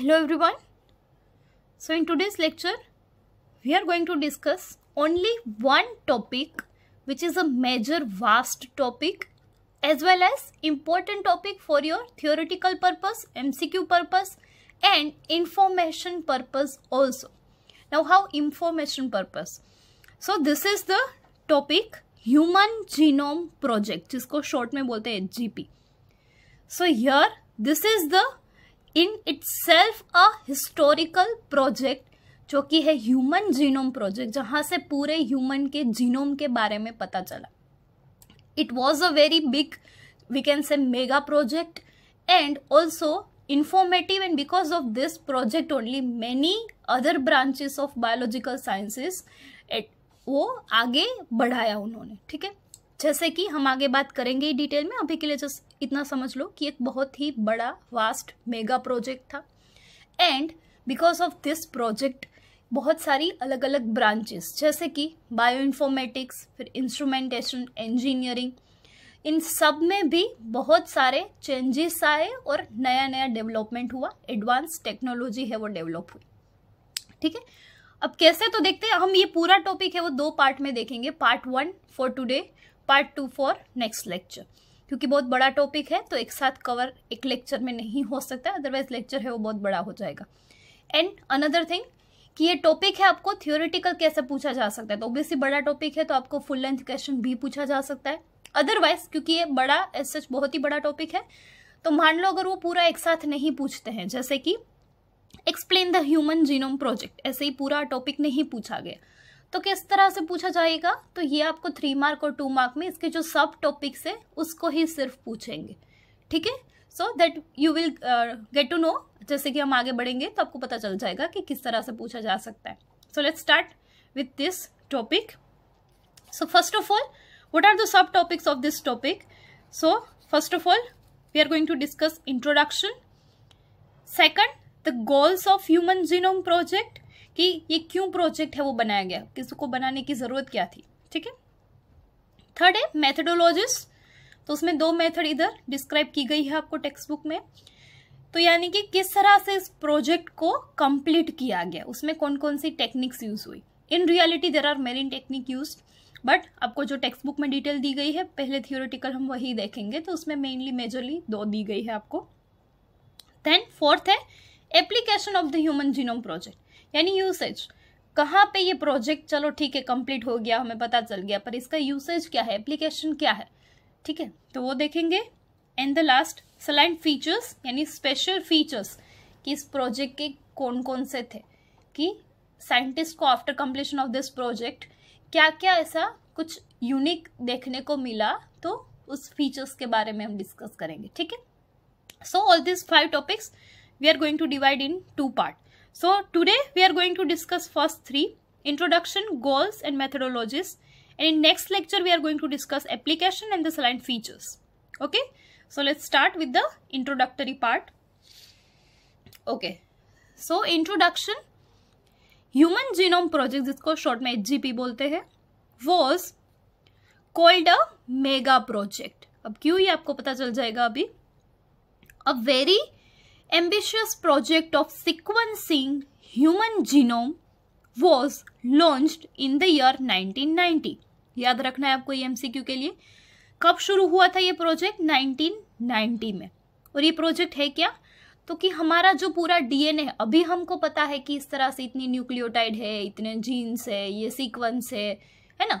hello everyone so in today's lecture we are going to discuss only one topic which is a major vast topic as well as important topic for your theoretical purpose mcq purpose and information purpose also now how information purpose so this is the topic human genome project जिसको short में बोलते हैं GP so here this is the in self a historical project जो कि है human genome project जहां से पूरे ह्यूमन के जीनोम के बारे में पता चला it was a very big we can say mega project and also informative and because of this project only many other branches of biological sciences at वो आगे बढ़ाया उन्होंने ठीक है जैसे कि हम आगे बात करेंगे ही डिटेल में अभी के लिए जस्ट इतना समझ लो कि एक बहुत ही बड़ा वास्ट मेगा प्रोजेक्ट था and because of this project बहुत सारी अलग अलग ब्रांचेस जैसे कि बायो इन्फॉर्मेटिक्स फिर इंस्ट्रूमेंटेशन इंजीनियरिंग इन सब में भी बहुत सारे चेंजेस आए और नया नया डेवलपमेंट हुआ एडवांस टेक्नोलॉजी है वो डेवलप हुई ठीक है अब कैसे तो देखते हैं हम ये पूरा टॉपिक है वो दो पार्ट में देखेंगे part one for today part two for next lecture क्योंकि बहुत बड़ा टॉपिक है तो एक साथ कवर एक लेक्चर में नहीं हो सकता अदरवाइज लेक्चर है वो बहुत बड़ा हो जाएगा एंड अनदर थिंग कि ये टॉपिक है आपको थियोरिटिकल कैसे पूछा जा सकता है तो ओबियसली बड़ा टॉपिक है तो आपको फुल लेंथ क्वेश्चन भी पूछा जा सकता है अदरवाइज क्योंकि ये बड़ा एज सच बहुत ही बड़ा टॉपिक है तो मान लो अगर वो पूरा एक साथ नहीं पूछते हैं जैसे कि explain the human genome project ऐसे ही पूरा टॉपिक नहीं पूछा गया तो किस तरह से पूछा जाएगा तो ये आपको थ्री मार्क और टू मार्क में इसके जो सब टॉपिक्स है उसको ही सिर्फ पूछेंगे ठीक है so that you will get to know जैसे कि हम आगे बढ़ेंगे तो आपको पता चल जाएगा कि किस तरह से पूछा जा सकता है so let start with this topic so first of all what are the sub topics of this topic so first of all we are going to discuss introduction second the goals of human genome project कि ये क्यों project है वो बनाया गया किसको बनाने की ज़रूरत क्या थी ठीक है थर्ड है मैथडोलॉजिस्ट तो उसमें दो मेथड इधर डिस्क्राइब की गई है आपको टेक्स्ट बुक में तो यानी कि किस तरह से इस प्रोजेक्ट को कंप्लीट किया गया उसमें कौन कौन सी टेक्निक्स यूज हुई in reality there are many technique use but आपको जो टेक्स्ट बुक में डिटेल दी गई है पहले थियोरिटिकल हम वही देखेंगे तो उसमें मेनली मेजरली दो दी गई है आपको देन फोर्थ है application of the human genome project यानी यूसेज कहाँ पे ये प्रोजेक्ट चलो ठीक है कंप्लीट हो गया हमें पता चल गया पर इसका यूसेज क्या है एप्लीकेशन क्या है ठीक है तो वो देखेंगे and the last salient features यानी स्पेशल फीचर्स कि इस प्रोजेक्ट के कौन कौन से थे कि साइंटिस्ट को after completion of this project क्या क्या ऐसा कुछ यूनिक देखने को मिला तो उस फीचर्स के बारे में हम डिस्कस करेंगे ठीक है so all this five topics we are going to divide in two part So today we are going to discuss first three introduction, goals and methodologies and in next lecture we are going to discuss application and the salient features. Okay. So let's start with the introductory part. Okay. So introduction human genome project जिसको short में H बोलते हैं was called a mega project अब क्यों ये आपको पता चल जाएगा अभी a very ambitious project of sequencing human genome was launched in the year 1990 याद रखना है आपको ये एमसीक्यू के लिए कब शुरू हुआ था ये प्रोजेक्ट 1990 में और ये प्रोजेक्ट है क्या तो कि हमारा जो पूरा डीएनए है अभी हमको पता है कि इस तरह से इतनी न्यूक्लियोटाइड है इतने जीन्स है ये सीक्वेंस है है ना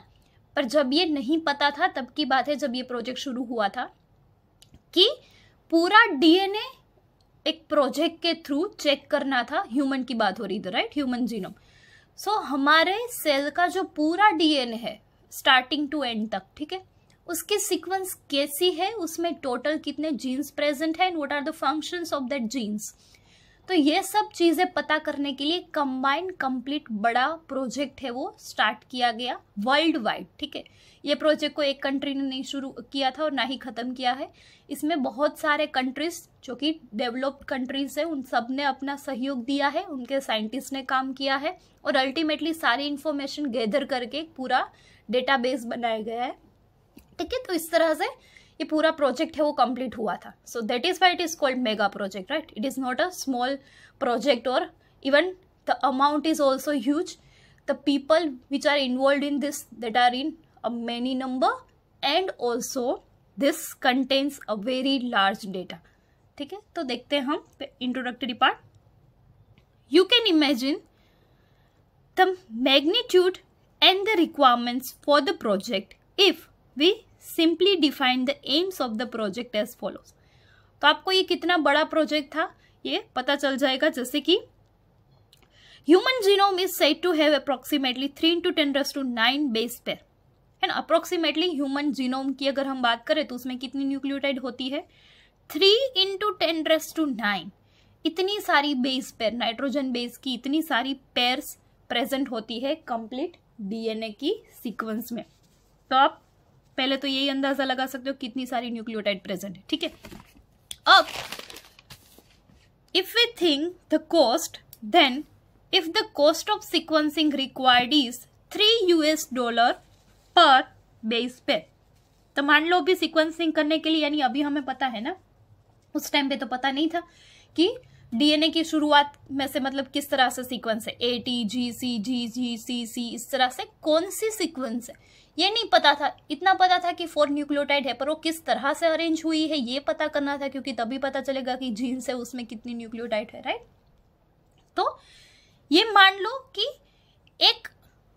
पर जब ये नहीं पता था तब की बात है जब ये प्रोजेक्ट शुरू हुआ था कि पूरा डीएनए एक प्रोजेक्ट के थ्रू चेक करना था ह्यूमन की बात हो रही थी राइट ह्यूमन जीनोम सो हमारे सेल का जो पूरा डीएनए है स्टार्टिंग टू एंड तक ठीक है उसकी सीक्वेंस कैसी है उसमें टोटल कितने जीन्स प्रेजेंट है and what are the functions of that genes तो ये सब चीज़ें पता करने के लिए कंबाइंड कंप्लीट बड़ा प्रोजेक्ट है वो स्टार्ट किया गया वर्ल्ड वाइड ठीक है ये प्रोजेक्ट को एक कंट्री ने नहीं शुरू किया था और ना ही ख़त्म किया है इसमें बहुत सारे कंट्रीज जो कि डेवलप्ड कंट्रीज है उन सब ने अपना सहयोग दिया है उनके साइंटिस्ट ने काम किया है और अल्टीमेटली सारी इंफॉर्मेशन गैदर करके पूरा डेटाबेस बनाया गया है ठीक है तो इस तरह से ये पूरा प्रोजेक्ट है वो कंप्लीट हुआ था so that is why it is called mega project right it is not a small project और even the amount is also huge the people which are involve in this that are in a many number and also this contains a very large data ठीक है तो देखते हैं हम introductory part you can imagine the magnitude and the requirements for the project if we simply define the aims of the project as follows तो आपको ये कितना बड़ा प्रोजेक्ट था ये पता चल जाएगा जैसे कि human genome is set to have approximately three into ten raise to nine base pair है ना अप्रोक्सीमेटली ह्यूमन जीनोम की अगर हम बात करें तो उसमें कितनी न्यूक्लियोटाइड होती है three into ten raise to nine इतनी सारी बेस पेर नाइट्रोजन बेस की इतनी सारी पेयर्स प्रेजेंट होती है कंप्लीट डीएनए की सीक्वेंस में तो आप पहले तो यही अंदाजा लगा सकते हो कितनी सारी न्यूक्लियोटाइड प्रेजेंट है ठीक है अब if we think the cost then if the cost of sequencing required is three US dollar per base पे तो मान लो भी सिक्वेंसिंग करने के लिए यानी अभी हमें पता है ना उस टाइम पे तो पता नहीं था कि डीएनए की शुरुआत में से मतलब किस तरह से सीक्वेंस है ए टी जी सी जी जी सी सी इस तरह से कौन सी सीक्वेंस है ये नहीं पता था इतना पता था कि फोर न्यूक्लियोटाइड है पर वो किस तरह से अरेंज हुई है ये पता करना था क्योंकि तभी पता चलेगा कि जीन्स है उसमें कितनी न्यूक्लियोटाइड है राइट तो ये मान लो कि एक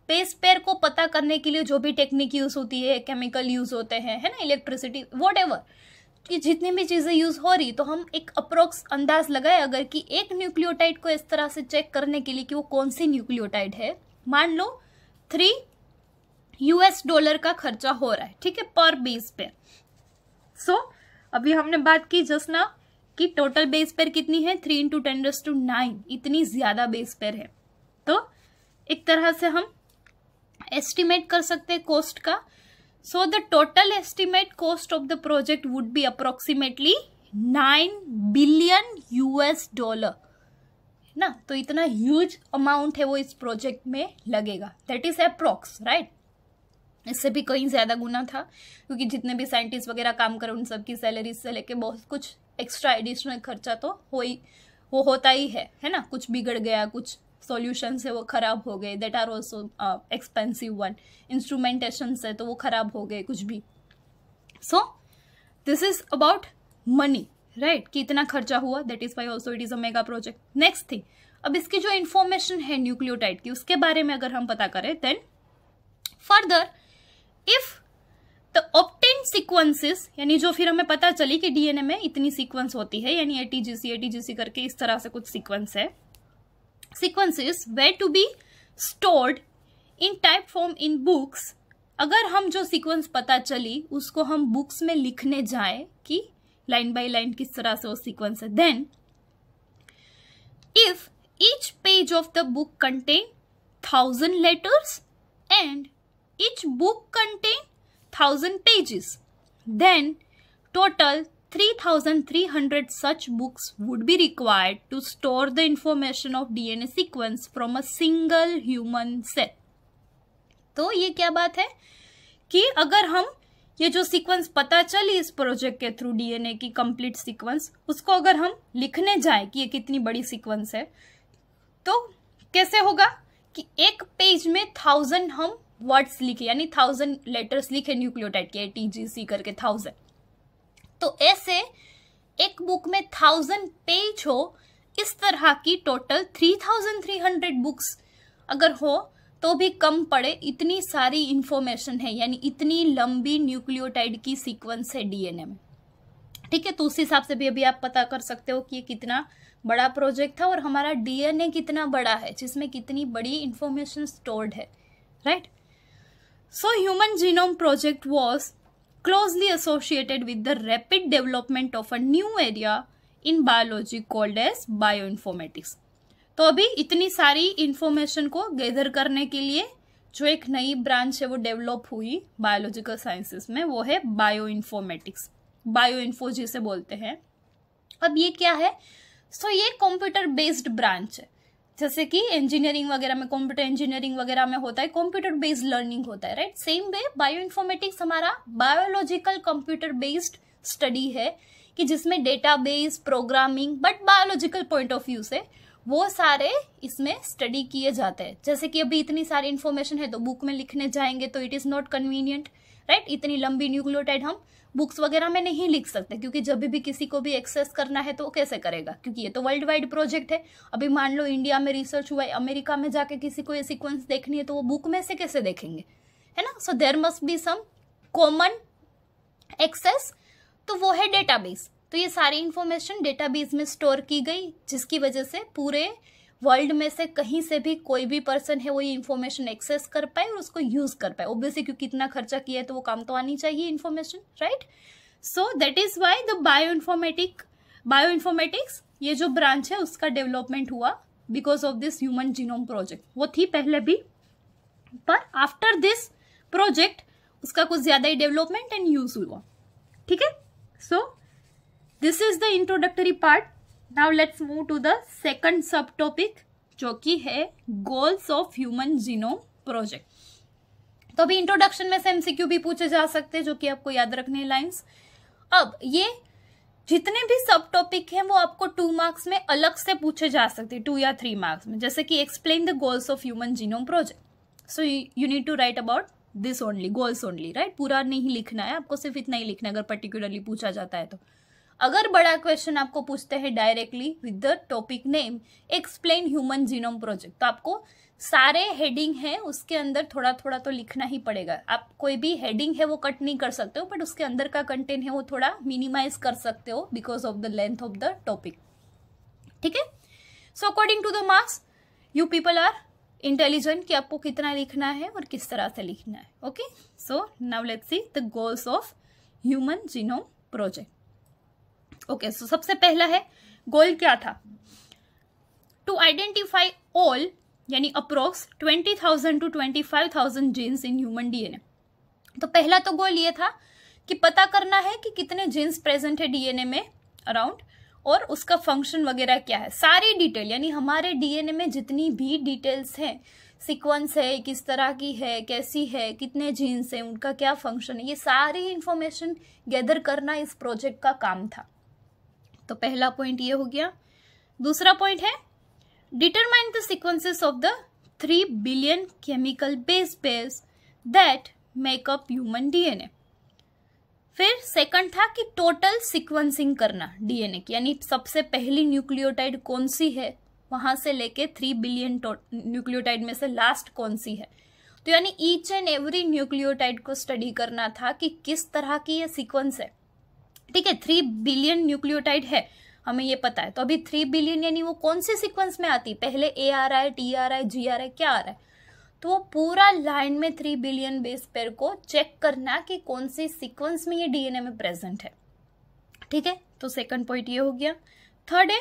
पेस पेयर को पता करने के लिए जो भी टेक्निक यूज होती है केमिकल यूज होते हैं है ना इलेक्ट्रिसिटी वॉट कि जितनी भी चीज़ें यूज हो रही तो हम एक अप्रोक्स अंदाज लगाए अगर कि एक न्यूक्लियोटाइड को इस तरह से चेक करने के लिए कि वो कौन सी न्यूक्लियोटाइड है मान लो थ्री यूएस डॉलर का खर्चा हो रहा है ठीक है पर बेस पे सो so, अभी हमने बात की जस्ट ना कि टोटल बेस पेयर कितनी है three into ten raise to nine इतनी ज्यादा बेस पेयर है तो एक तरह से हम एस्टिमेट कर सकते हैं कॉस्ट का so the total estimate cost of the project would be approximately nine billion US dollar ना तो इतना ह्यूज अमाउंट है वो इस प्रोजेक्ट में लगेगा दैट इज अप्रोक्स राइट इससे भी कहीं ज़्यादा गुना था क्योंकि जितने भी साइंटिस्ट वगैरह काम करें उन सबकी सैलरीज से लेके बहुत कुछ एक्स्ट्रा एडिशनल खर्चा तो हो ही वो होता ही है है ना कुछ बिगड़ गया कुछ सोल्यूशन से वो ख़राब हो गए that are also expensive one instrumentation से तो वो ख़राब हो गए कुछ भी so this is about money right कि इतना खर्चा हुआ that is why also it is a mega project next thing अब इसकी जो इन्फॉर्मेशन है न्यूक्लियोटाइड की उसके बारे में अगर हम पता करें then further if the obtain sequences यानी जो फिर हमें पता चली कि डीएनए में इतनी सीक्वेंस होती है यानी एटीजीसी एटीजीसी करके इस तरह से कुछ सीक्वेंस है sequences were to be stored in type form in books अगर हम जो सीक्वेंस पता चली उसको हम बुक्स में लिखने जाए कि लाइन बाय लाइन किस तरह से वो सीक्वेंस है then if each page of the book contain thousand letters and each book contain 1000 pages. Then total 3300 such books would be required to store the information of DNA sequence from a single human cell. तो ये क्या बात है कि अगर हम ये जो सीक्वेंस पता चली इस प्रोजेक्ट के थ्रू डीएनए की कंप्लीट सीक्वेंस उसको अगर हम लिखने जाए कि ये कितनी बड़ी सीक्वेंस है तो कैसे होगा कि एक पेज में थाउजेंड हम वर्ड्स लिखे यानी थाउजेंड लेटर्स लिखे न्यूक्लियोटाइड के टी जी सी करके थाउजेंड तो ऐसे एक बुक में थाउजेंड पेज हो इस तरह की total three thousand three hundred books अगर हो तो भी कम पड़े इतनी सारी इंफॉर्मेशन है यानी इतनी लंबी न्यूक्लियोटाइड की सीक्वेंस है डीएनए में ठीक है तो उस हिसाब से भी अभी आप पता कर सकते हो कि ये कितना बड़ा प्रोजेक्ट था और हमारा डीएनए कितना बड़ा है जिसमें कितनी बड़ी इंफॉर्मेशन स्टोर्ड है right right? So Human Genome Project was closely associated with the rapid development of a new area in biology called as bioinformatics. तो अभी इतनी सारी इंफॉर्मेशन को गैदर करने के लिए जो एक नई ब्रांच है वो डेवलप हुई बायोलॉजिकल साइंसेस में वो है बायो इन्फॉर्मेटिक्स बायो इन्फो जिसे बोलते हैं अब ये क्या है सो so, ये कंप्यूटर बेस्ड ब्रांच है जैसे कि इंजीनियरिंग वगैरह में कंप्यूटर इंजीनियरिंग वगैरह में होता है कंप्यूटर बेस्ड लर्निंग होता है right same way bioinformatics हमारा बायोलॉजिकल कंप्यूटर बेस्ड स्टडी है कि जिसमें database programming but biological point of view से वो सारे इसमें स्टडी किए जाते हैं जैसे कि अभी इतनी सारी इन्फॉर्मेशन है तो बुक में लिखने जाएंगे तो it is not convenient right इतनी लंबी न्यूक्लियोटाइड हम बुक्स वगैरह में नहीं लिख सकते क्योंकि जब भी किसी को भी एक्सेस करना है तो वो कैसे करेगा क्योंकि ये तो वर्ल्ड वाइड प्रोजेक्ट है अभी मान लो इंडिया में रिसर्च हुआ है अमेरिका में जाके किसी को ये सिक्वेंस देखनी है तो वो बुक में से कैसे देखेंगे है ना so there must be some common access तो वो है डेटाबेस तो ये सारी इन्फॉर्मेशन डेटाबेस में स्टोर की गई जिसकी वजह से पूरे वर्ल्ड में से कहीं से भी कोई भी पर्सन है वो ये इन्फॉर्मेशन एक्सेस कर पाए और उसको यूज़ कर पाए ओब्वियसली क्योंकि इतना खर्चा किया है तो वो काम तो आनी चाहिए information right so that is why the bioinformatic bioinformatics ये जो ब्रांच है उसका डेवलपमेंट हुआ because of this human genome project वो थी पहले भी पर आफ्टर दिस प्रोजेक्ट उसका कुछ ज़्यादा ही डेवलपमेंट एंड यूज हुआ ठीक है so this is the introductory part now let's move to the second sub topic जो कि है goals of human genome project तो अभी इंट्रोडक्शन में से एमसीक्यू भी पूछे जा सकते हैं जो कि आपको याद रखने लाइंस अब ये जितने भी सब टॉपिक हैं वो आपको टू मार्क्स में अलग से पूछे जा सकते हैं टू या थ्री मार्क्स में जैसे कि explain the goals of human genome project so you need to write about this only goals only right पूरा नहीं लिखना है आपको सिर्फ इतना ही लिखना है अगर पर्टिकुलरली पूछा जाता है तो अगर बड़ा क्वेश्चन आपको पूछते हैं directly with the topic name explain human genome project तो आपको सारे हेडिंग है उसके अंदर थोड़ा थोड़ा तो लिखना ही पड़ेगा आप कोई भी हेडिंग है वो कट नहीं कर सकते हो बट उसके अंदर का कंटेंट है वो थोड़ा मिनिमाइज कर सकते हो because of the length of the topic ठीक है so according to the marks you people are intelligent कि आपको कितना लिखना है और किस तरह से लिखना है okay so now let's see the goals of human genome project okay so सबसे पहला है गोल क्या था टू आइडेंटिफाई ऑल यानी approx twenty thousand to twenty five thousand genes in human DNA तो पहला तो गोल ये था कि पता करना है कि कितने जीन्स प्रेजेंट है डीएनए में अराउंड और उसका फंक्शन वगैरह क्या है सारी डिटेल यानी हमारे डीएनए में जितनी भी डिटेल्स हैं सीक्वेंस है किस तरह की है कैसी है कितने जीन्स हैं उनका क्या फंक्शन है ये सारी इंफॉर्मेशन गैदर करना इस प्रोजेक्ट का काम था तो पहला पॉइंट ये हो गया दूसरा पॉइंट है determine the sequences of the three billion chemical base pairs that make up human DNA फिर सेकंड था कि टोटल सिक्वेंसिंग करना डीएनए की यानी सबसे पहली न्यूक्लियोटाइड कौन सी है वहां से लेके थ्री बिलियन न्यूक्लियोटाइड में से लास्ट कौन सी है तो यानी ईच एंड एवरी न्यूक्लियोटाइड को स्टडी करना था कि किस तरह की ये सीक्वेंस है ठीक है थ्री बिलियन न्यूक्लियोटाइड है हमें ये पता है तो अभी थ्री बिलियन यानी वो कौन से सिक्वेंस में आती पहले ए आ रहा है टी आ रहा है जी आ रहा है क्या आ रहा है तो वो पूरा लाइन में थ्री बिलियन बेस पेयर को चेक करना कि कौन से सिक्वेंस में ये डीएनए में प्रेजेंट है ठीक है तो सेकंड पॉइंट ये हो गया थर्ड है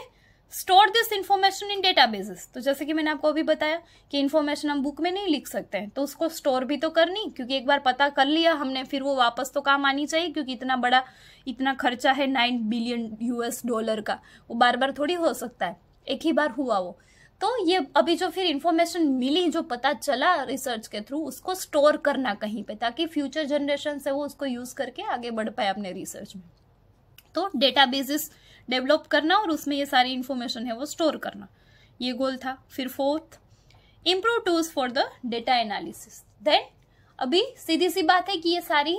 store this information in databases तो जैसे कि मैंने आपको अभी बताया कि इन्फॉर्मेशन हम बुक में नहीं लिख सकते हैं तो उसको स्टोर भी तो करनी क्योंकि एक बार पता कर लिया हमने फिर वो वापस तो काम आनी चाहिए क्योंकि इतना बड़ा इतना खर्चा है नाइन बिलियन यूएस डॉलर का वो बार बार थोड़ी हो सकता है एक ही बार हुआ वो तो ये अभी जो फिर इन्फॉर्मेशन मिली जो पता चला रिसर्च के थ्रू उसको स्टोर करना कहीं पे ताकि फ्यूचर जनरेशन से वो उसको यूज करके आगे बढ़ पाए अपने रिसर्च में तो डेटा बेसिस डेवलप करना और उसमें ये सारी इन्फॉर्मेशन है वो स्टोर करना ये गोल था फिर fourth improve tools for the data analysis then अभी सीधी सी बात है कि ये सारी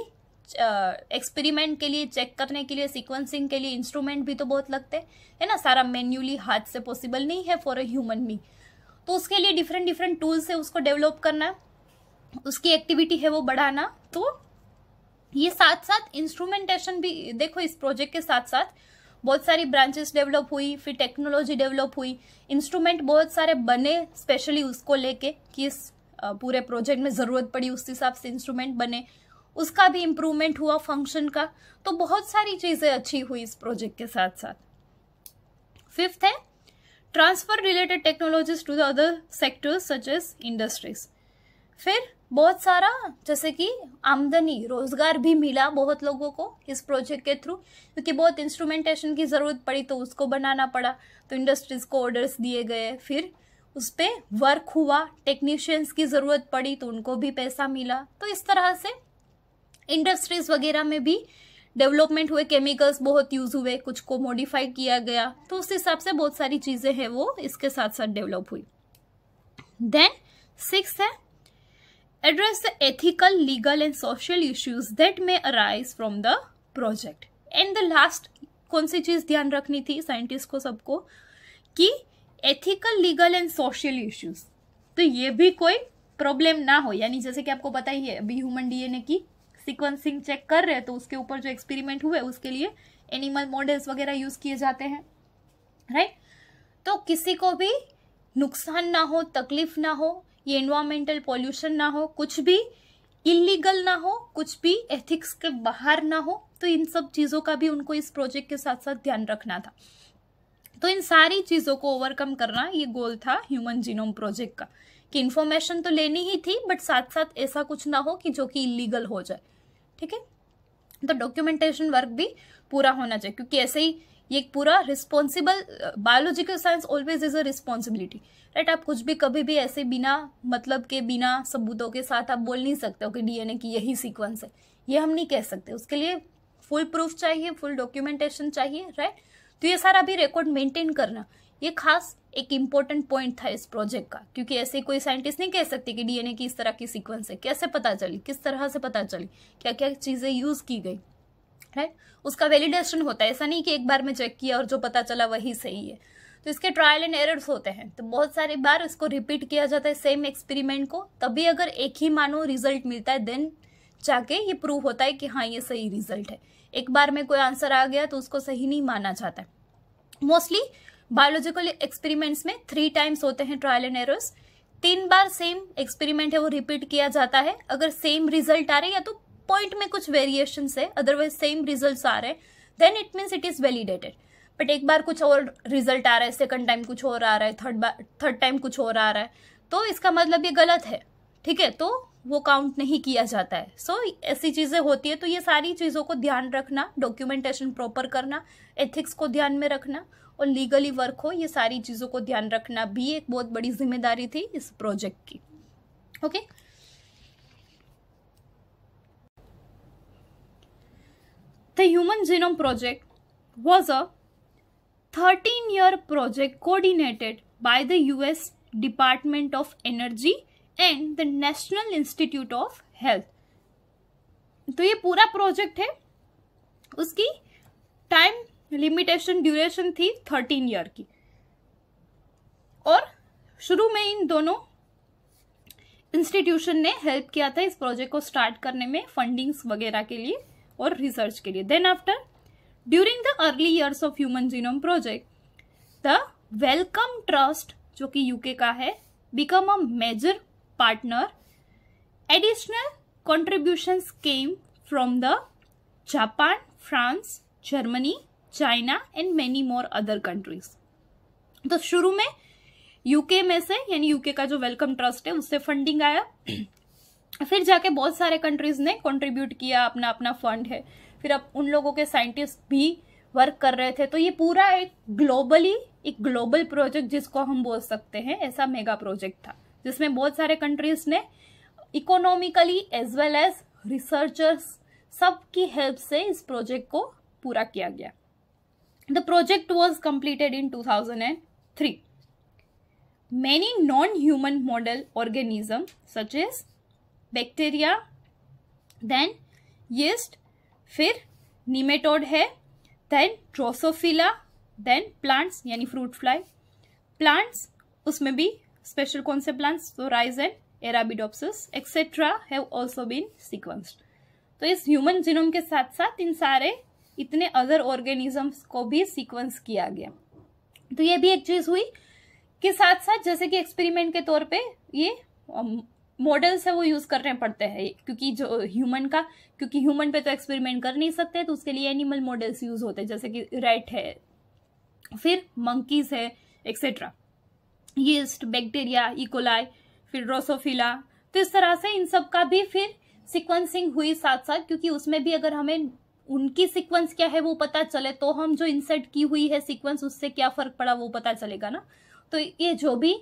एक्सपेरिमेंट uh, के लिए चेक करने के लिए सीक्वेंसिंग के लिए इंस्ट्रूमेंट भी तो बहुत लगते हैं है ना सारा मैन्युअली हाथ से पॉसिबल नहीं है फॉर अ ह्यूमन बींग तो उसके लिए डिफरेंट डिफरेंट टूल्स है उसको डेवलप करना उसकी एक्टिविटी है वो बढ़ाना तो ये साथ साथ इंस्ट्रूमेंटेशन भी देखो इस प्रोजेक्ट के साथ साथ बहुत सारी ब्रांचेस डेवलप हुई फिर टेक्नोलॉजी डेवलप हुई इंस्ट्रूमेंट बहुत सारे बने स्पेशली उसको लेके कि इस पूरे प्रोजेक्ट में ज़रूरत पड़ी उस हिसाब से इंस्ट्रूमेंट बने उसका भी इम्प्रूवमेंट हुआ फंक्शन का तो बहुत सारी चीज़ें अच्छी हुई इस प्रोजेक्ट के साथ साथ फिफ्थ है transfer related technologies to the other sectors such as industries फिर बहुत सारा जैसे कि आमदनी रोजगार भी मिला बहुत लोगों को इस प्रोजेक्ट के थ्रू क्योंकि बहुत इंस्ट्रूमेंटेशन की ज़रूरत पड़ी तो उसको बनाना पड़ा तो इंडस्ट्रीज को ऑर्डर्स दिए गए फिर उस पर वर्क हुआ टेक्नीशियंस की ज़रूरत पड़ी तो उनको भी पैसा मिला तो इस तरह से इंडस्ट्रीज वगैरह में भी डेवलपमेंट हुए केमिकल्स बहुत यूज़ हुए कुछ को मॉडिफाई किया गया तो उस हिसाब से बहुत सारी चीज़ें हैं वो इसके साथ साथ डेवलप हुई देन सिक्स है address the ethical, legal and social issues that may arise from the project. And the last कौन सी चीज़ ध्यान रखनी थी साइंटिस्ट को सबको कि ethical legal and social issues तो ये भी कोई प्रॉब्लम ना हो यानी जैसे कि आपको पता ही है अभी ह्यूमन डीएनए की सिक्वेंसिंग चेक कर रहे हैं तो उसके ऊपर जो एक्सपेरिमेंट हुए उसके लिए एनिमल मॉडल्स वगैरह यूज़ किए जाते हैं राइट right? तो किसी को भी नुकसान ना हो तकलीफ ना हो ये इन्वामेंटल पॉल्यूशन ना हो कुछ भी इलीगल ना हो कुछ भी एथिक्स के बाहर ना हो तो इन सब चीज़ों का भी उनको इस प्रोजेक्ट के साथ साथ ध्यान रखना था तो इन सारी चीज़ों को ओवरकम करना ये गोल था ह्यूमन जीनोम प्रोजेक्ट का कि इन्फॉर्मेशन तो लेनी ही थी बट साथ साथ ऐसा कुछ ना हो कि जो कि इलीगल हो जाए ठीक है तो डॉक्यूमेंटेशन वर्क भी पूरा होना चाहिए क्योंकि ऐसे ही ये एक पूरा responsible biological science always is a responsibility right आप कुछ भी कभी भी ऐसे बिना मतलब के बिना सबूतों के साथ आप बोल नहीं सकते हो कि डीएनए की यही सीक्वेंस है ये हम नहीं कह सकते उसके लिए फुल प्रूफ चाहिए फुल डॉक्यूमेंटेशन चाहिए राइट तो ये सारा भी रिकॉर्ड मेंटेन करना ये खास एक इंपॉर्टेंट पॉइंट था इस प्रोजेक्ट का क्योंकि ऐसे कोई साइंटिस्ट नहीं कह सकते कि डीएनए की इस तरह की सीक्वेंस है कैसे पता चली किस तरह से पता चली क्या क्या चीज़ें यूज़ की गई राइट उसका वैलिडेशन होता है ऐसा नहीं कि एक बार में चेक किया और जो पता चला वही सही है तो इसके ट्रायल एंड एरर्स होते हैं तो बहुत सारी बार इसको रिपीट किया जाता है सेम एक्सपेरिमेंट को तभी अगर एक ही मानो रिजल्ट मिलता है देन जाके ये प्रूव होता है कि हाँ ये सही रिजल्ट है एक बार में कोई आंसर आ गया तो उसको सही नहीं माना जाता है मोस्टली बायोलॉजिकल एक्सपेरिमेंट्स में थ्री टाइम्स होते हैं ट्रायल एंड एरर्स तीन बार सेम एक्सपेरिमेंट है वो रिपीट किया जाता है अगर सेम रिजल्ट आ रहे या तो पॉइंट में कुछ वेरिएशन है अदरवाइज सेम रिजल्ट आ रहे हैं then it means it is validated but एक बार कुछ और रिजल्ट आ रहा है सेकंड टाइम कुछ और आ रहा है थर्ड बार थर्ड टाइम कुछ और आ रहा है तो इसका मतलब ये गलत है ठीक है तो वो काउंट नहीं किया जाता है सो so, ऐसी चीज़ें होती है तो ये सारी चीज़ों को ध्यान रखना डॉक्यूमेंटेशन प्रॉपर करना एथिक्स को ध्यान में रखना और लीगली वर्क हो ये सारी चीज़ों को ध्यान रखना भी एक बहुत बड़ी जिम्मेदारी थी इस प्रोजेक्ट की okay okay? The Human Genome Project was a 13 year project coordinated by the US Department of Energy and the National Institute of Health. तो ये पूरा प्रोजेक्ट है उसकी टाइम लिमिटेशन ड्यूरेशन थी थर्टीन ईयर की और शुरू में इन दोनों इंस्टीट्यूशन ने हेल्प किया था इस प्रोजेक्ट को स्टार्ट करने में फंडिंग्स वगैरह के लिए और रिसर्च के लिए then after during the early years of human genome project the Wellcome Trust जो कि यूके का है become a major partner additional contribution came from the Japan France Germany China and many more other countries तो शुरू में UK में से यानी यूके का जो वेलकम ट्रस्ट है उससे फंडिंग आया फिर जाके बहुत सारे कंट्रीज ने कंट्रीब्यूट किया अपना अपना फंड है फिर अब उन लोगों के साइंटिस्ट भी वर्क कर रहे थे तो ये पूरा एक ग्लोबली एक ग्लोबल प्रोजेक्ट जिसको हम बोल सकते हैं ऐसा मेगा प्रोजेक्ट था जिसमें बहुत सारे कंट्रीज ने economically as well as researchers सब की हेल्प से इस प्रोजेक्ट को पूरा किया गया the project was completed in two thousand three many non human model organism such is bacteria then yeast फिर निमेटोड है देन ड्रोसोफिला देन प्लांट्स यानी फ्रूट फ्लाई प्लांट्स उसमें भी स्पेशल कौन से प्लांट्स तो rice and arabidopsis etcetera have also been sequenced तो इस ह्यूमन जीनोम के साथ साथ इन सारे इतने अदर ऑर्गेनिजम्स को भी सीक्वेंस किया गया तो ये भी एक चीज हुई के साथ साथ जैसे कि एक्सपेरिमेंट के तौर पे ये um, मॉडल्स है वो यूज़ करने पड़ते हैं क्योंकि जो ह्यूमन का क्योंकि ह्यूमन पे तो एक्सपेरिमेंट कर नहीं सकते तो उसके लिए एनिमल मॉडल्स यूज़ होते हैं जैसे कि रेट है फिर मंकीज है एक्सेट्रा यीस्ट बैक्टीरिया इकोलाई फिर रोसोफिला तो इस तरह से इन सब का भी फिर सिक्वेंसिंग हुई साथ साथ क्योंकि उसमें भी अगर हमें उनकी सिक्वेंस क्या है वो पता चले तो हम जो इंसर्ट की हुई है सिक्वेंस उससे क्या फर्क पड़ा वो पता चलेगा ना तो ये जो भी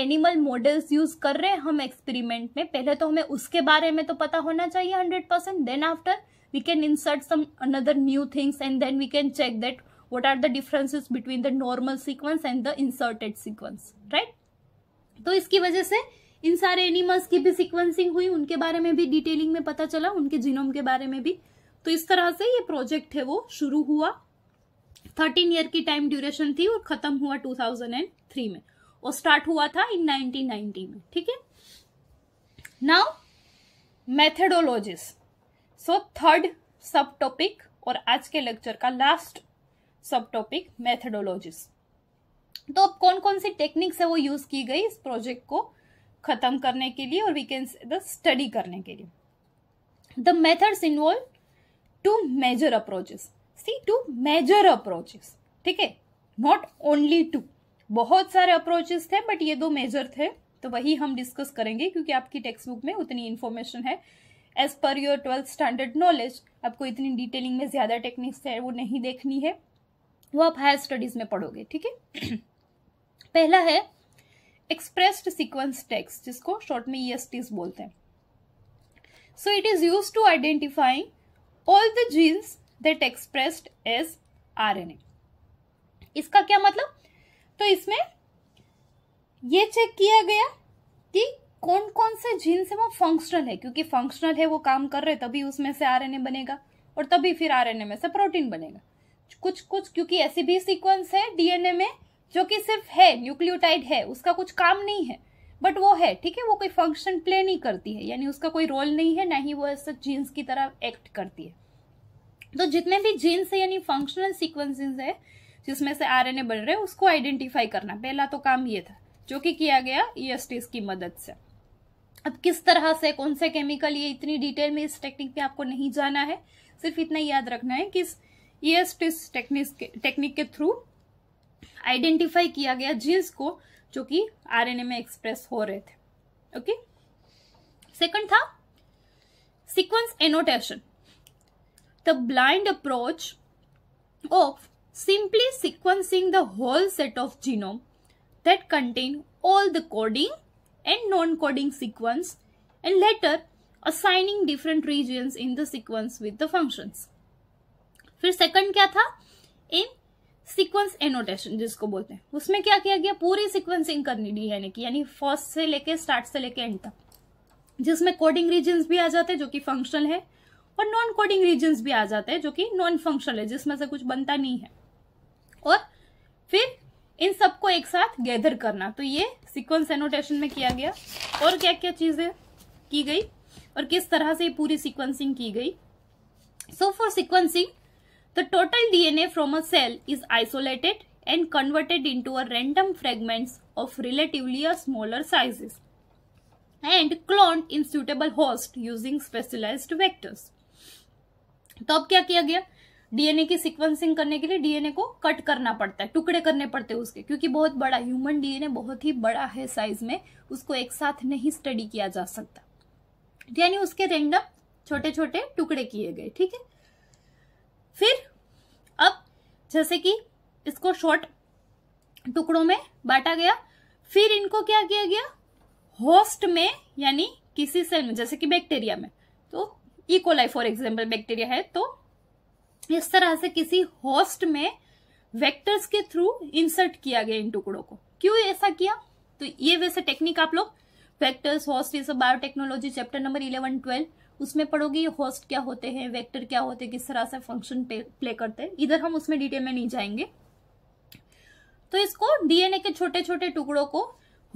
एनिमल मॉडल्स यूज कर रहे हैं हम एक्सपेरिमेंट में पहले तो हमें उसके बारे में तो पता होना चाहिए hundred percent then after we can insert some another new things and then we can check that what are the differences between the normal sequence and the inserted sequence right तो इसकी वजह से इन सारे एनिमल्स की भी sequencing हुई उनके बारे में भी डिटेलिंग में पता चला उनके जीनोम के बारे में भी तो इस तरह से ये प्रोजेक्ट है वो शुरू हुआ थर्टीन ईयर की टाइम ड्यूरेशन थी और खत्म हुआ 2003 में वो स्टार्ट हुआ था इन 1990 में ठीक है now methodologist so third sub topic और आज के लेक्चर का लास्ट सब टॉपिक मैथडोलॉजिस तो अब कौन कौन सी टेक्निक्स है वो यूज की गई इस प्रोजेक्ट को खत्म करने के लिए और वी कैन द स्टडी करने के लिए the methods involve two major approaches see two major approaches ठीक है नॉट ओनली टू बहुत सारे अप्रोचेस थे बट ये दो मेजर थे तो वही हम डिस्कस करेंगे क्योंकि आपकी टेक्स्ट बुक में उतनी इन्फॉर्मेशन है as per your twelfth standard knowledge आपको इतनी डिटेलिंग में ज़्यादा टेक्निक्स है वो नहीं देखनी है वो आप हायर स्टडीज़ में पढ़ोगे ठीक है पहला है expressed sequence tags short में ई e बोलते हैं so it is use to identifying all the genes that expressed as are इसका क्या मतलब तो इसमें ये चेक किया गया कि कौन कौन से जीन से वो फंक्शनल है क्योंकि फंक्शनल है वो काम कर रहे तभी उसमें से आरएनए बनेगा और तभी फिर आरएनए में से प्रोटीन बनेगा कुछ कुछ क्योंकि ऐसी भी सीक्वेंस है डीएनए में जो कि सिर्फ है न्यूक्लियोटाइड है उसका कुछ काम नहीं है बट वो है ठीक है वो कोई फंक्शन प्ले नहीं करती है यानी उसका कोई रोल नहीं है ना ही वो ऐसा जीन्स की तरह एक्ट करती है तो जितने भी जीन्स है यानी फंक्शनल सीक्वेंसेस है जिसमें से आर बन रहे उसको आइडेंटिफाई करना पहला तो काम ये था जो कि किया गया ई e की मदद से अब किस तरह से कौन से केमिकल ये इतनी डिटेल में इस टेक्निक पे आपको नहीं जाना है सिर्फ इतना याद रखना है कि इस ईएसटीज टेक्निक टेक्निक के थ्रू आइडेंटिफाई किया गया जीन्स को जो कि आर में एक्सप्रेस हो रहे थे ओके सेकंड था sequence annotation the blind approach of simply sequencing the whole set of genome that contain all the coding and non-coding sequence and later assigning different regions in the sequence with the functions. फिर second क्या था इन sequence annotation जिसको बोलते हैं उसमें क्या किया गया पूरी सीक्वेंसिंग करनी डीएनए की यानी फर्स्ट से लेके स्टार्ट से लेके एंड तक जिसमें कोडिंग रीजन भी आ जाते हैं जो कि फंक्शनल है और नॉन कोडिंग रीजन भी आ जाते हैं जो कि नॉन फंक्शनल है जिसमें से कुछ बनता नहीं है और फिर इन सबको एक साथ गैदर करना तो ये सिक्वेंस एनोटेशन में किया गया और क्या क्या चीजें की गई और किस तरह से पूरी सिक्वेंसिंग की गई so for sequencing the total DNA from a cell is isolated and converted into a random fragment of relatively smaller sizes and cloned in suitable host using specialize vectors तो अब क्या किया गया डीएनए की sequencing करने के लिए DNA को कट करना पड़ता है टुकड़े करने पड़ते हैं उसके क्योंकि बहुत बड़ा ह्यूमन डीएनए बहुत ही बड़ा है साइज में उसको एक साथ नहीं स्टडी किया जा सकता यानी उसके रेंडम छोटे छोटे टुकड़े किए गए ठीक है फिर अब जैसे कि इसको शॉर्ट टुकड़ों में बांटा गया फिर इनको क्या किया गया होस्ट में यानी किसी सेल में जैसे कि बैक्टीरिया में तो इकोलाई फॉर एग्जाम्पल बैक्टीरिया है तो इस तरह से किसी होस्ट में वेक्टर्स के थ्रू इंसर्ट किया गया इन टुकड़ों को क्यों ऐसा किया तो ये वैसे टेक्निक आप लोग वेक्टर्स होस्ट ये सब biotechnology chapter number eleven twelve उसमें पढ़ोगे ये होस्ट क्या होते हैं वेक्टर क्या होते हैं किस तरह से फंक्शन प्ले करते हैं इधर हम उसमें डिटेल में नहीं जाएंगे तो इसको डीएनए के छोटे छोटे टुकड़ों को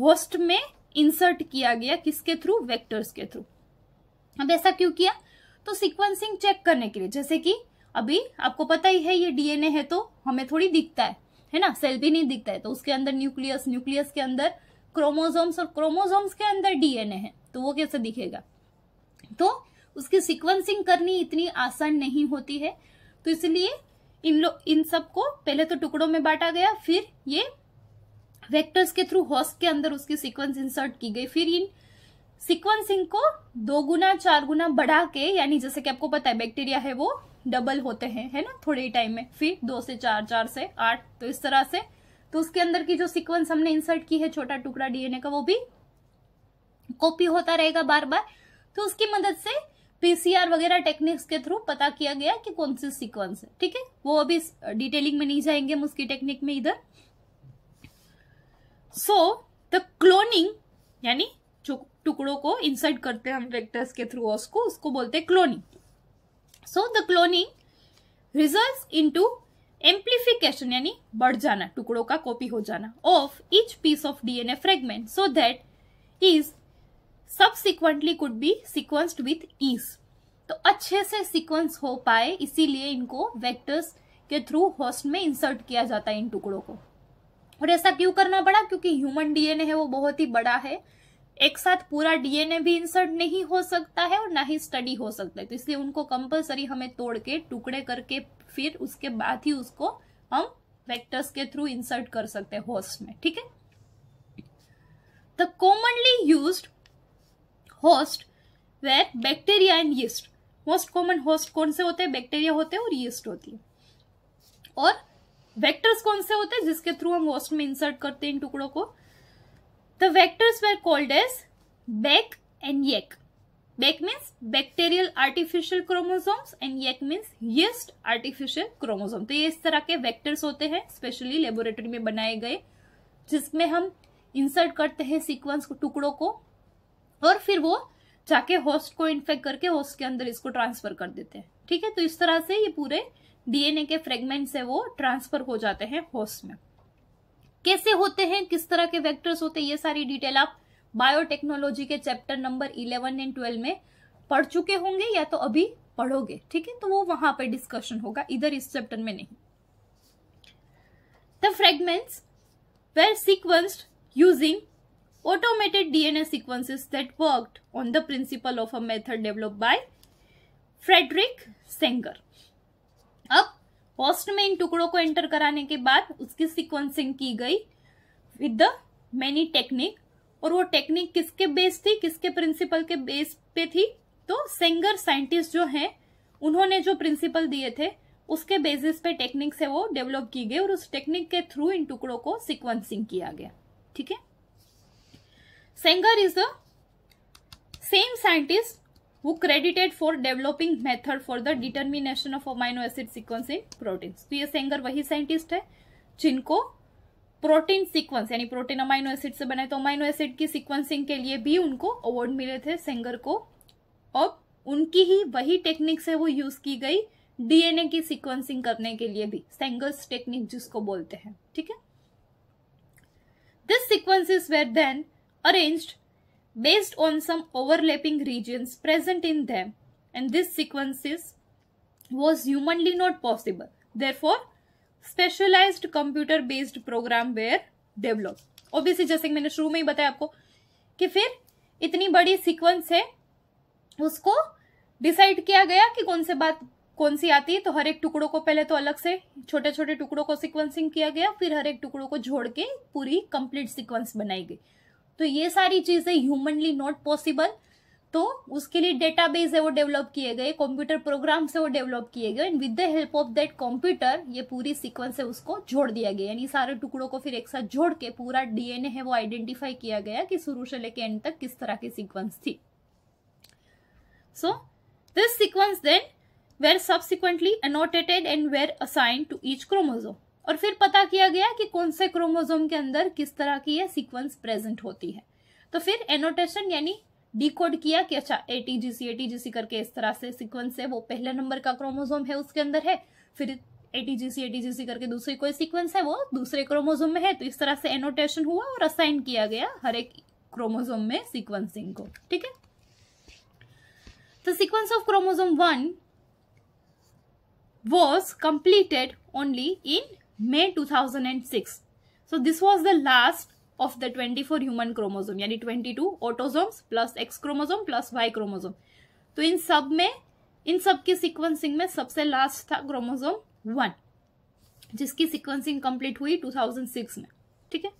होस्ट में इंसर्ट किया गया किसके थ्रू वेक्टर्स के थ्रू अब ऐसा क्यों किया तो सीक्वेंसिंग चेक करने के लिए जैसे कि अभी आपको पता ही है ये डीएनए है तो हमें थोड़ी दिखता है है ना सेल भी नहीं दिखता है तो उसके अंदर न्यूक्लियस न्यूक्लियस के अंदर क्रोमोजोम्स और क्रोमोजोम्स के अंदर डीएनए है तो वो कैसे दिखेगा तो उसकी सिक्वेंसिंग करनी इतनी आसान नहीं होती है तो इसलिए इन लोग इन सबको पहले तो टुकड़ों में बांटा गया फिर ये वेक्टर्स के थ्रू हॉस्ट के अंदर उसकी सीक्वेंस इंसर्ट की गई फिर इन सीक्वेंसिंग को दो गुना चार गुना बढ़ा के यानी जैसे कि आपको पता है बैक्टीरिया है वो डबल होते हैं है ना थोड़े ही टाइम में फिर दो से चार चार से आठ तो इस तरह से तो उसके अंदर की जो सीक्वेंस हमने इंसर्ट की है छोटा टुकड़ा डीएनए का वो भी कॉपी होता रहेगा बार बार तो उसकी मदद से पीसीआर वगैरह टेक्निक्स के थ्रू पता किया गया कि कौन सी सीक्वेंस है ठीक है वो अभी डिटेलिंग में नहीं जाएंगे हम उसकी टेक्निक में इधर सो द क्लोनिंग यानी जो टुकड़ों को इंसर्ट करते हैं हम वेक्टर्स के थ्रू उसको उसको बोलते हैं cloning so the cloning result into amplification यानी बढ़ जाना टुकड़ों का कॉपी हो जाना of each piece of DNA fragment so that is subsequently could be sequenced with ease तो अच्छे से सिक्वेंस हो पाए इसीलिए इनको वेक्टर्स के थ्रू होस्ट में इंसर्ट किया जाता है इन टुकड़ों को और ऐसा क्यों करना पड़ा क्योंकि ह्यूमन डीएनए है वो बहुत ही बड़ा है एक साथ पूरा डीएनए भी इंसर्ट नहीं हो सकता है और ना ही स्टडी हो सकता है तो इसलिए उनको कंपलसरी हमें तोड़ के टुकड़े करके फिर उसके बाद ही उसको हम वेक्टर्स के थ्रू इंसर्ट कर सकते हैं होस्ट में ठीक है the commonly use host were bacteria and yeast most common host कौन से होते हैं बैक्टीरिया होते हैं और यीस्ट होती है और वेक्टर्स कौन से होते हैं जिसके थ्रू हम होस्ट में इंसर्ट करते हैं इन टुकड़ों को The vectors were called as Beck and Yak. Beck means bacterial artificial chromosomes and Yak means yeast artificial chromosome. तो ये इस तरह के वेक्टर्स होते हैं स्पेशली लेबोरेटरी में बनाए गए जिसमें हम इंसर्ट करते हैं सीक्वेंस को टुकड़ों को और फिर वो जाके होस्ट को इन्फेक्ट करके होस्ट के अंदर इसको ट्रांसफर कर देते हैं ठीक है तो इस तरह से ये पूरे डीएनए के फ्रेगमेंट से वो ट्रांसफर हो जाते हैं होस्ट में कैसे होते हैं किस तरह के वेक्टर्स होते हैं ये सारी डिटेल आप बायोटेक्नोलॉजी के chapter number eleven and twelve में पढ़ चुके होंगे या तो अभी पढ़ोगे ठीक है तो वो वहां पर डिस्कशन होगा इधर इस चैप्टर में नहीं the fragments were sequenced using automated DNA sequences that worked on the principle of a method develop by Frederick Sanger अब फर्स्ट में इन टुकड़ों को एंटर कराने के बाद उसकी सिक्वेंसिंग की गई विद द मैनी टेक्निक और वो टेक्निक किसके बेस थी किसके प्रिंसिपल के बेस पे थी तो सेंगर साइंटिस्ट जो हैं उन्होंने जो प्रिंसिपल दिए थे उसके बेसिस पे टेक्निक से वो डेवलप की गई और उस टेक्निक के थ्रू इन टुकड़ों को सिक्वेंसिंग किया गया ठीक है Sanger is the same scientist who credited for developing method for the determination of amino acid sequence in protein तो ये सेंगर वही साइंटिस्ट है जिनको प्रोटीन सीक्वेंस यानी प्रोटीन अमाइनो एसिड से बनाए तो अमाइनो एसिड की सीक्वेंसिंग के लिए भी उनको अवार्ड मिले थे सेंगर को अब उनकी ही वही टेक्निक से वो यूज की गई डीएनए की सीक्वेंसिंग करने के लिए भी सेंगर्स टेक्निक जिसको बोलते हैं ठीक है this sequences were then arrange based on some overlapping regions present in them and this sequences was humanly not possible. Therefore, specialized computer based program were developed. Obviously जैसे maine shuru mein hi bataya aapko ki fir itni badi sequence hai usko decide kiya gaya ki kaun se baat कौन सी आती है तो हर एक टुकड़ों को पहले तो अलग से छोटे छोटे टुकड़ों को सीक्वेंसिंग किया गया फिर हर एक टुकड़ों को जोड़ के पूरी कंप्लीट सीक्वेंस बनाई गई तो ये सारी चीजें ह्यूमनली नॉट पॉसिबल तो उसके लिए डेटाबेस है वो डेवलप किए गए कंप्यूटर प्रोग्राम से वो डेवलप किए गए and with the help of that computer ये पूरी सीक्वेंस है उसको जोड़ दिया गया यानी सारे टुकड़ों को फिर एक साथ जोड़ के पूरा डीएनए है वो आइडेंटिफाई किया गया कि शुरू से लेके एंड तक किस तरह की सीक्वेंस थी so this sequence then were subsequently annotated and were assigned to each chromosome और फिर पता किया गया कि कौन से क्रोमोजोम के अंदर किस तरह की यह सीक्वेंस प्रेजेंट होती है तो फिर एनोटेशन यानी डिकोड किया कि अच्छा A T G C A T G C करके इस तरह से सीक्वेंस है वो पहले नंबर का क्रोमोजोम है उसके अंदर है फिर A T G C A T G C करके दूसरी कोई सीक्वेंस है वो दूसरे क्रोमोजोम में है तो इस तरह से एनोटेशन हुआ और असाइन किया गया हर एक क्रोमोजोम में सीक्वेंसिंग को ठीक है तो sequence of chromosome one was completed only in May 2006. So this was the last of the 24 human chromosome यानी 22 autosomes plus X chromosome plus Y chromosome तो इन सब में इन सब की सिक्वेंसिंग में सबसे लास्ट था क्रोमोजोम वन जिसकी सिक्वेंसिंग कंप्लीट हुई टू थाउजेंड सिक्स में ठीक है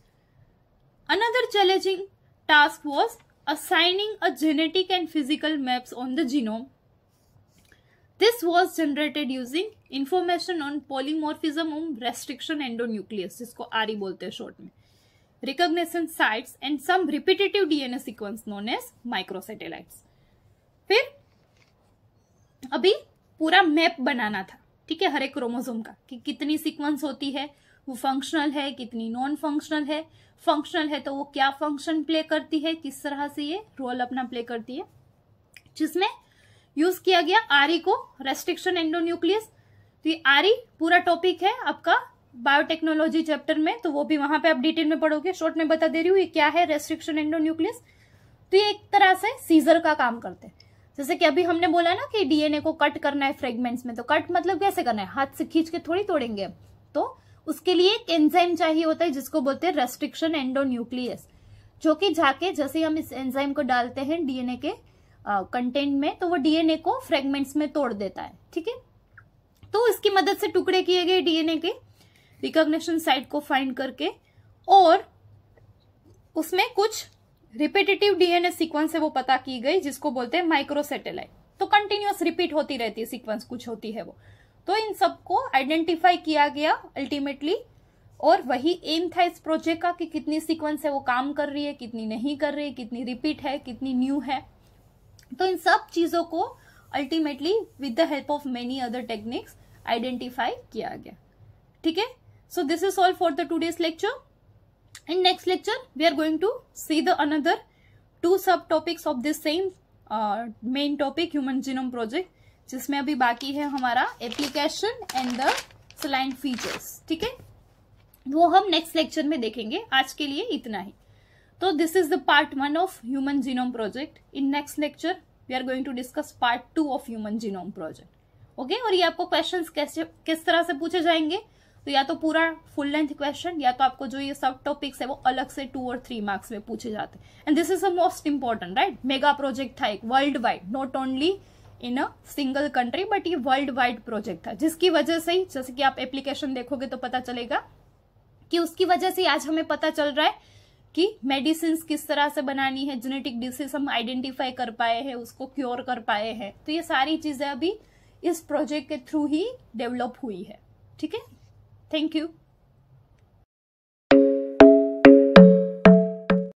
another challenging task was assigning a genetic and physical maps on the genome This was generated using information on polymorphism of restriction endonucleus, जिसको R bolte hai short में recognition sites and some repetitive dna sequence known as microsatellites फिर abhi pura map banana tha ठीक है हर एक chromosome का कि कितनी sequence होती है वो फंक्शनल है कितनी नॉन फंक्शनल है फंक्शनल है तो वो क्या फंक्शन प्ले करती है किस तरह से ये रोल अपना प्ले करती है जिसमें यूज किया गया आरी e को रेस्ट्रिक्शन एंडोन्यूक्लियस तो ये आरी e पूरा टॉपिक है आपका बायोटेक्नोलॉजी चैप्टर में तो वो भी वहां पे आप डिटेल में पढ़ोगे शॉर्ट में बता दे रही हूँ ये क्या है रेस्ट्रिक्शन एंडोन्यूक्लियस तो ये एक तरह से सीजर का काम करते हैं जैसे कि अभी हमने बोला ना कि डीएनए को कट करना है फ्रेगमेंट्स में तो कट मतलब कैसे करना है हाथ से खींच के थोड़ी तोड़ेंगे तो उसके लिए एक एंजाइम चाहिए होता है जिसको बोलते हैं रेस्ट्रिक्शन एंडोन्यूक्लियस जो कि जाके जैसे हम इस एंजाइम को डालते हैं डीएनए के कंटेंट में तो वो डीएनए को फ्रेगमेंट्स में तोड़ देता है ठीक है तो इसकी मदद से टुकड़े किए गए डीएनए के रिकॉग्निशन साइट को फाइंड करके और उसमें कुछ रिपीटेटिव डीएनए सीक्वेंस है वो पता की गई जिसको बोलते हैं माइक्रोसेटेलाइट तो कंटिन्यूस रिपीट होती रहती है सीक्वेंस कुछ होती है वो तो इन सबको आइडेंटिफाई किया गया अल्टीमेटली और वही एम था इस प्रोजेक्ट का कि कितनी सीक्वेंस है वो काम कर रही है कितनी नहीं कर रही है कितनी रिपीट है कितनी न्यू है तो इन सब चीजों को ultimately with the help of many other techniques identify किया गया ठीक है so this is all for the two days lecture in next lecture we are going to see the another two sub topics of this same main topic human genome project जिसमें अभी बाकी है हमारा application and the saline features ठीक है वो हम next lecture में देखेंगे आज के लिए इतना ही तो this is the part one of human genome project in next lecture we are going to discuss part two of human genome project okay और ये आपको क्वेश्चन किस तरह से पूछे जाएंगे तो या तो पूरा फुल लेंथ क्वेश्चन या तो आपको जो ये सब टॉपिक्स है वो अलग से टू और थ्री मार्क्स में पूछे जाते हैं and this is a most important right mega project था एक world wide not only in a single country but ये वर्ल्ड वाइड प्रोजेक्ट था जिसकी वजह से ही जैसे कि आप एप्लीकेशन देखोगे तो पता चलेगा कि उसकी वजह से आज हमें पता चल रहा है कि मेडिसिन किस तरह से बनानी है जेनेटिक डिसीज हम आइडेंटिफाई कर पाए हैं उसको क्योर कर पाए हैं तो ये सारी चीज़ें अभी इस प्रोजेक्ट के थ्रू ही डेवलप हुई है ठीक है थैंक यू